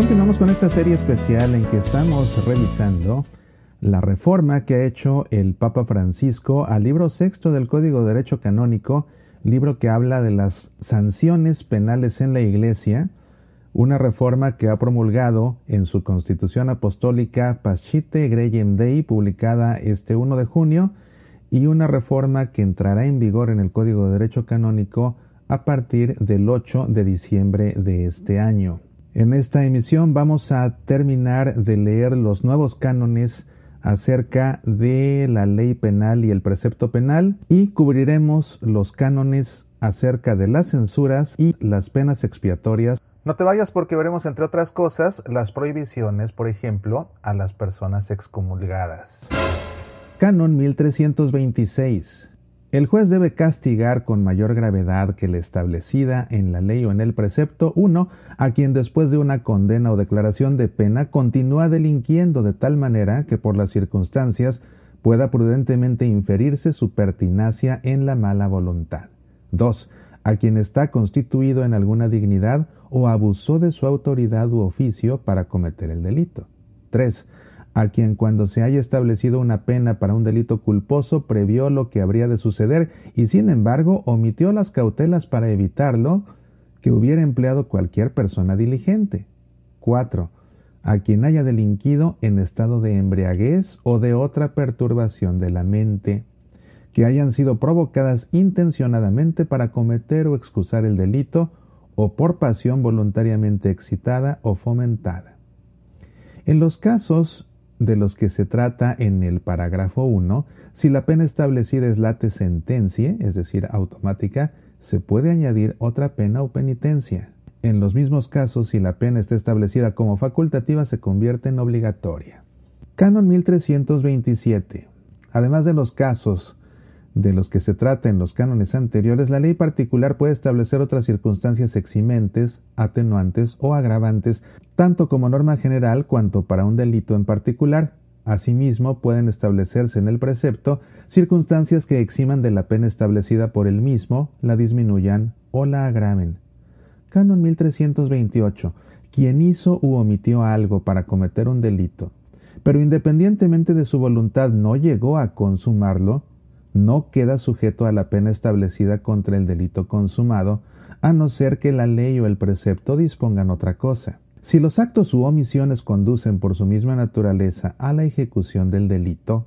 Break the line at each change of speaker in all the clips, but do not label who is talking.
Continuamos con esta serie especial en que estamos revisando la reforma que ha hecho el Papa Francisco al libro sexto del Código de Derecho Canónico, libro que habla de las sanciones penales en la Iglesia, una reforma que ha promulgado en su Constitución Apostólica Paschite Greyem Dei, publicada este 1 de junio, y una reforma que entrará en vigor en el Código de Derecho Canónico a partir del 8 de diciembre de este año. En esta emisión vamos a terminar de leer los nuevos cánones acerca de la ley penal y el precepto penal y cubriremos los cánones acerca de las censuras y las penas expiatorias. No te vayas porque veremos entre otras cosas las prohibiciones, por ejemplo, a las personas excomulgadas. Canon 1326. El juez debe castigar con mayor gravedad que la establecida en la ley o en el precepto 1 a quien después de una condena o declaración de pena continúa delinquiendo de tal manera que por las circunstancias pueda prudentemente inferirse su pertinacia en la mala voluntad. 2. A quien está constituido en alguna dignidad o abusó de su autoridad u oficio para cometer el delito. 3 a quien cuando se haya establecido una pena para un delito culposo previó lo que habría de suceder y sin embargo omitió las cautelas para evitarlo que hubiera empleado cualquier persona diligente. 4. A quien haya delinquido en estado de embriaguez o de otra perturbación de la mente, que hayan sido provocadas intencionadamente para cometer o excusar el delito, o por pasión voluntariamente excitada o fomentada. En los casos de los que se trata en el parágrafo 1, si la pena establecida es late sentencia, es decir, automática, se puede añadir otra pena o penitencia. En los mismos casos, si la pena está establecida como facultativa, se convierte en obligatoria. Canon 1327. Además de los casos de los que se trata en los cánones anteriores, la ley particular puede establecer otras circunstancias eximentes, atenuantes o agravantes, tanto como norma general cuanto para un delito en particular. Asimismo, pueden establecerse en el precepto circunstancias que eximan de la pena establecida por el mismo, la disminuyan o la agraven. Canon 1328. Quien hizo u omitió algo para cometer un delito, pero independientemente de su voluntad no llegó a consumarlo, no queda sujeto a la pena establecida contra el delito consumado, a no ser que la ley o el precepto dispongan otra cosa. Si los actos u omisiones conducen por su misma naturaleza a la ejecución del delito,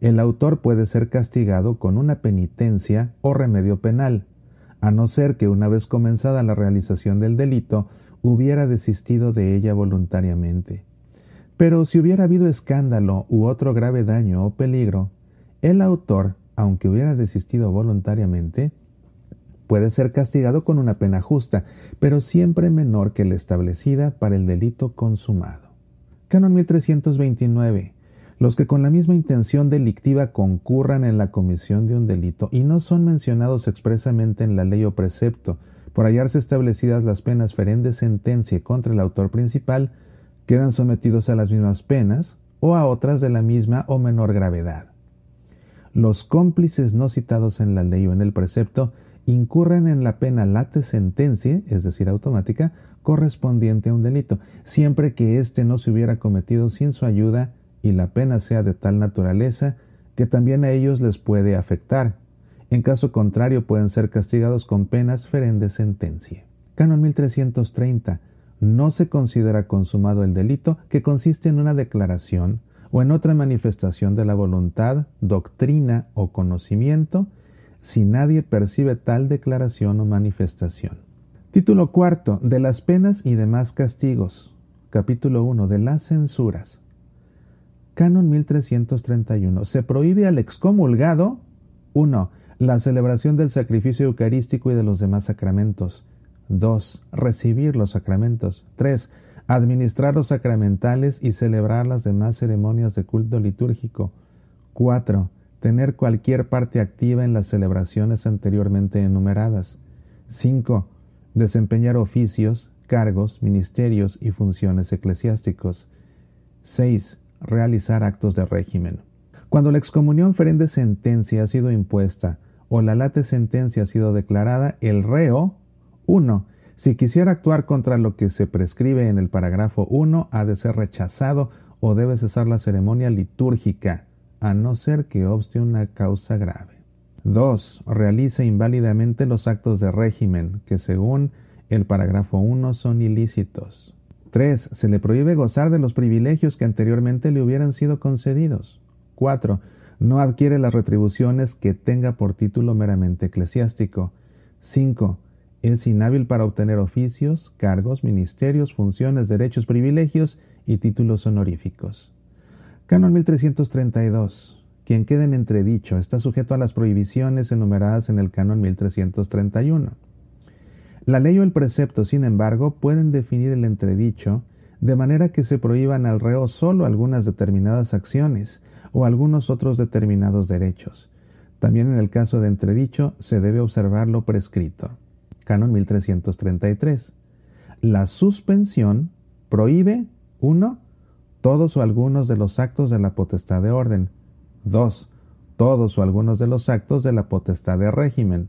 el autor puede ser castigado con una penitencia o remedio penal, a no ser que una vez comenzada la realización del delito hubiera desistido de ella voluntariamente. Pero si hubiera habido escándalo u otro grave daño o peligro, el autor aunque hubiera desistido voluntariamente, puede ser castigado con una pena justa, pero siempre menor que la establecida para el delito consumado. Canon 1329. Los que con la misma intención delictiva concurran en la comisión de un delito y no son mencionados expresamente en la ley o precepto, por hallarse establecidas las penas ferentes sentencia contra el autor principal, quedan sometidos a las mismas penas o a otras de la misma o menor gravedad los cómplices no citados en la ley o en el precepto incurren en la pena late sentencia, es decir, automática, correspondiente a un delito, siempre que éste no se hubiera cometido sin su ayuda y la pena sea de tal naturaleza que también a ellos les puede afectar. En caso contrario, pueden ser castigados con penas ferende sentencia. Canon 1330. No se considera consumado el delito que consiste en una declaración, o en otra manifestación de la voluntad, doctrina o conocimiento, si nadie percibe tal declaración o manifestación. Título cuarto de las penas y demás castigos. Capítulo 1 de las censuras. Canon 1331. Se prohíbe al excomulgado 1. La celebración del sacrificio eucarístico y de los demás sacramentos. 2. Recibir los sacramentos. 3 administrar los sacramentales y celebrar las demás ceremonias de culto litúrgico. 4. Tener cualquier parte activa en las celebraciones anteriormente enumeradas. 5. Desempeñar oficios, cargos, ministerios y funciones eclesiásticos. 6. Realizar actos de régimen. Cuando la excomunión ferende sentencia ha sido impuesta o la late sentencia ha sido declarada, el reo 1 si quisiera actuar contra lo que se prescribe en el parágrafo 1, ha de ser rechazado o debe cesar la ceremonia litúrgica, a no ser que obste una causa grave. 2. Realice inválidamente los actos de régimen, que según el parágrafo 1 son ilícitos. 3. Se le prohíbe gozar de los privilegios que anteriormente le hubieran sido concedidos. 4. No adquiere las retribuciones que tenga por título meramente eclesiástico. 5 es inhábil para obtener oficios, cargos, ministerios, funciones, derechos, privilegios y títulos honoríficos. Canon 1332. Quien quede en entredicho está sujeto a las prohibiciones enumeradas en el Canon 1331. La ley o el precepto, sin embargo, pueden definir el entredicho de manera que se prohíban al reo solo algunas determinadas acciones o algunos otros determinados derechos. También en el caso de entredicho se debe observar lo prescrito. Canon 1333. La suspensión prohíbe 1. Todos o algunos de los actos de la potestad de orden. 2. Todos o algunos de los actos de la potestad de régimen.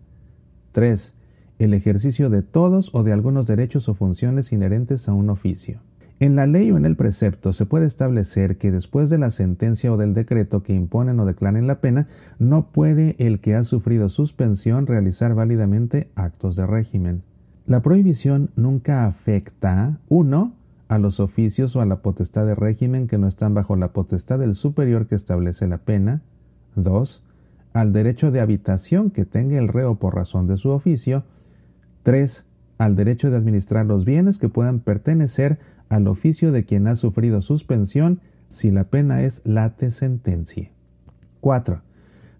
3. El ejercicio de todos o de algunos derechos o funciones inherentes a un oficio. En la ley o en el precepto se puede establecer que después de la sentencia o del decreto que imponen o declaren la pena, no puede el que ha sufrido suspensión realizar válidamente actos de régimen. La prohibición nunca afecta, uno, a los oficios o a la potestad de régimen que no están bajo la potestad del superior que establece la pena, 2. Al derecho de habitación que tenga el reo por razón de su oficio. 3. Al derecho de administrar los bienes que puedan pertenecer al oficio de quien ha sufrido suspensión si la pena es late sentencia. 4.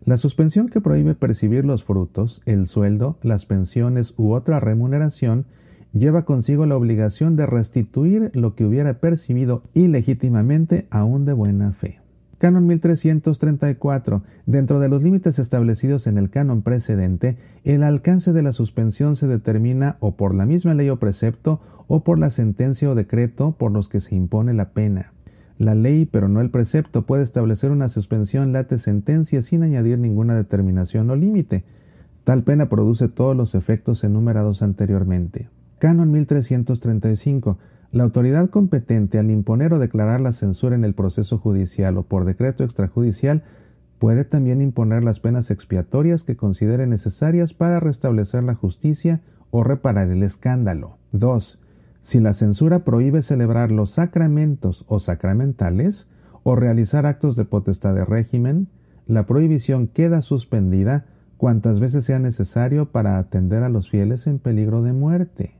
La suspensión que prohíbe percibir los frutos, el sueldo, las pensiones u otra remuneración lleva consigo la obligación de restituir lo que hubiera percibido ilegítimamente aún de buena fe. Canon 1334. Dentro de los límites establecidos en el canon precedente, el alcance de la suspensión se determina o por la misma ley o precepto o por la sentencia o decreto por los que se impone la pena. La ley, pero no el precepto, puede establecer una suspensión late sentencia sin añadir ninguna determinación o límite. Tal pena produce todos los efectos enumerados anteriormente. Canon 1335. La autoridad competente al imponer o declarar la censura en el proceso judicial o por decreto extrajudicial puede también imponer las penas expiatorias que considere necesarias para restablecer la justicia o reparar el escándalo. 2. Si la censura prohíbe celebrar los sacramentos o sacramentales o realizar actos de potestad de régimen, la prohibición queda suspendida cuantas veces sea necesario para atender a los fieles en peligro de muerte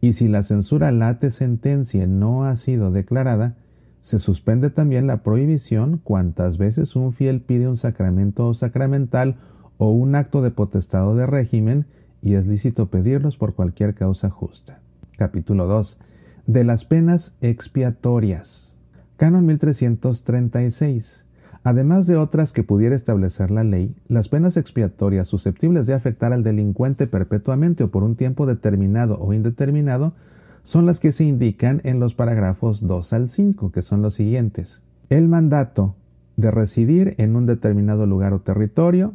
y si la censura late sentencia no ha sido declarada, se suspende también la prohibición cuantas veces un fiel pide un sacramento sacramental o un acto de potestado de régimen y es lícito pedirlos por cualquier causa justa. Capítulo 2. De las penas expiatorias. Canon 1336. Además de otras que pudiera establecer la ley, las penas expiatorias susceptibles de afectar al delincuente perpetuamente o por un tiempo determinado o indeterminado son las que se indican en los parágrafos 2 al 5, que son los siguientes. El mandato de residir en un determinado lugar o territorio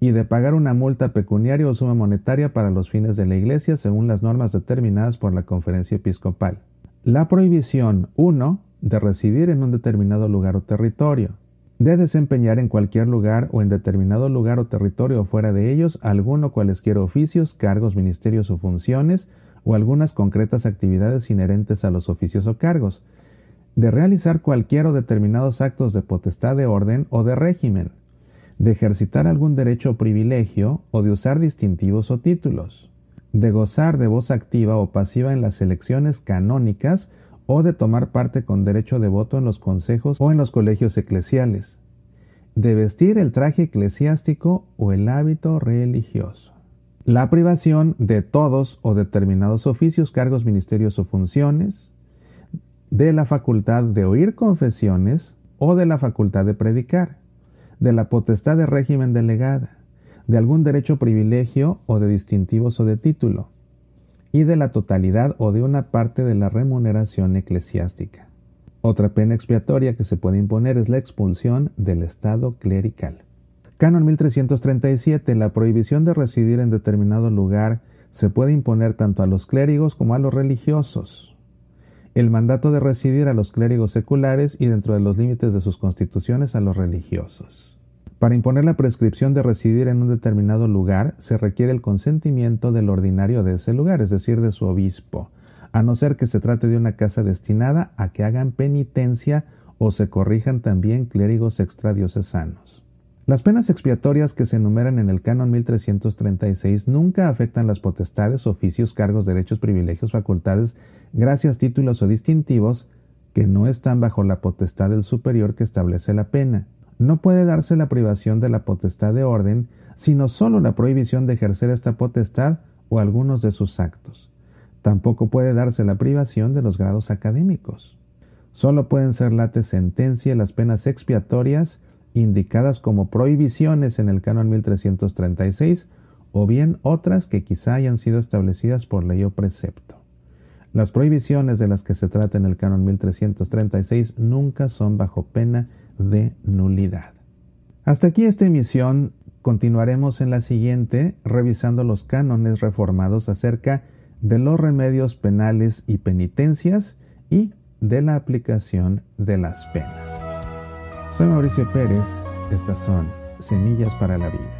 y de pagar una multa pecuniaria o suma monetaria para los fines de la Iglesia según las normas determinadas por la Conferencia Episcopal. La prohibición 1 de residir en un determinado lugar o territorio de desempeñar en cualquier lugar o en determinado lugar o territorio fuera de ellos alguno cualesquiera oficios, cargos, ministerios o funciones, o algunas concretas actividades inherentes a los oficios o cargos, de realizar cualquier o determinados actos de potestad de orden o de régimen, de ejercitar algún derecho o privilegio o de usar distintivos o títulos, de gozar de voz activa o pasiva en las elecciones canónicas o de tomar parte con derecho de voto en los consejos o en los colegios eclesiales, de vestir el traje eclesiástico o el hábito religioso. La privación de todos o determinados oficios, cargos, ministerios o funciones, de la facultad de oír confesiones o de la facultad de predicar, de la potestad de régimen delegada, de algún derecho privilegio o de distintivos o de título, y de la totalidad o de una parte de la remuneración eclesiástica. Otra pena expiatoria que se puede imponer es la expulsión del estado clerical. Canon 1337. La prohibición de residir en determinado lugar se puede imponer tanto a los clérigos como a los religiosos. El mandato de residir a los clérigos seculares y dentro de los límites de sus constituciones a los religiosos. Para imponer la prescripción de residir en un determinado lugar se requiere el consentimiento del ordinario de ese lugar, es decir, de su obispo, a no ser que se trate de una casa destinada a que hagan penitencia o se corrijan también clérigos extradiocesanos. Las penas expiatorias que se enumeran en el canon 1336 nunca afectan las potestades, oficios, cargos, derechos, privilegios, facultades, gracias, títulos o distintivos que no están bajo la potestad del superior que establece la pena no puede darse la privación de la potestad de orden, sino sólo la prohibición de ejercer esta potestad o algunos de sus actos. Tampoco puede darse la privación de los grados académicos. sólo pueden ser late sentencia las penas expiatorias indicadas como prohibiciones en el canon 1336 o bien otras que quizá hayan sido establecidas por ley o precepto. Las prohibiciones de las que se trata en el canon 1336 nunca son bajo pena de nulidad. Hasta aquí esta emisión. Continuaremos en la siguiente revisando los cánones reformados acerca de los remedios penales y penitencias y de la aplicación de las penas. Soy Mauricio Pérez. Estas son Semillas para la Vida.